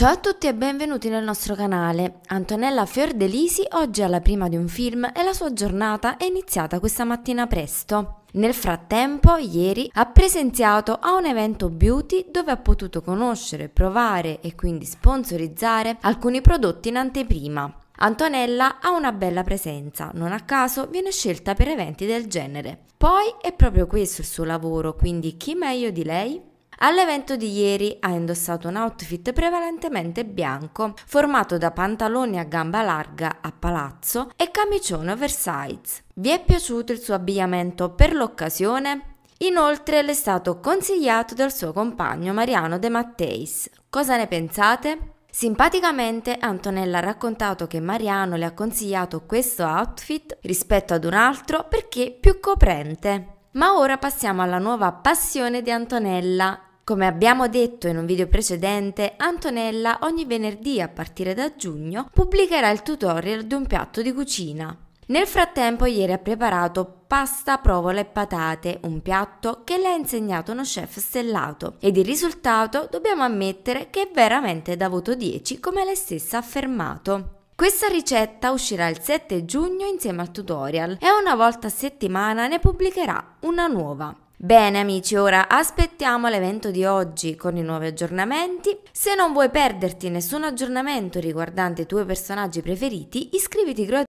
Ciao a tutti e benvenuti nel nostro canale. Antonella Fiordelisi oggi è alla prima di un film e la sua giornata è iniziata questa mattina presto. Nel frattempo, ieri ha presenziato a un evento beauty dove ha potuto conoscere, provare e quindi sponsorizzare alcuni prodotti in anteprima. Antonella ha una bella presenza, non a caso viene scelta per eventi del genere. Poi è proprio questo il suo lavoro, quindi chi meglio di lei? All'evento di ieri ha indossato un outfit prevalentemente bianco, formato da pantaloni a gamba larga a palazzo e camicione oversize. Vi è piaciuto il suo abbigliamento per l'occasione? Inoltre le è stato consigliato dal suo compagno Mariano De Matteis. Cosa ne pensate? Simpaticamente Antonella ha raccontato che Mariano le ha consigliato questo outfit rispetto ad un altro perché più coprente. Ma ora passiamo alla nuova passione di Antonella, come abbiamo detto in un video precedente, Antonella ogni venerdì a partire da giugno pubblicherà il tutorial di un piatto di cucina. Nel frattempo ieri ha preparato pasta, provola e patate, un piatto che le ha insegnato uno chef stellato ed il risultato dobbiamo ammettere che è veramente da voto 10 come lei stessa ha affermato. Questa ricetta uscirà il 7 giugno insieme al tutorial e una volta a settimana ne pubblicherà una nuova. Bene amici, ora aspettiamo l'evento di oggi con i nuovi aggiornamenti. Se non vuoi perderti nessun aggiornamento riguardante i tuoi personaggi preferiti, iscriviti gratuitamente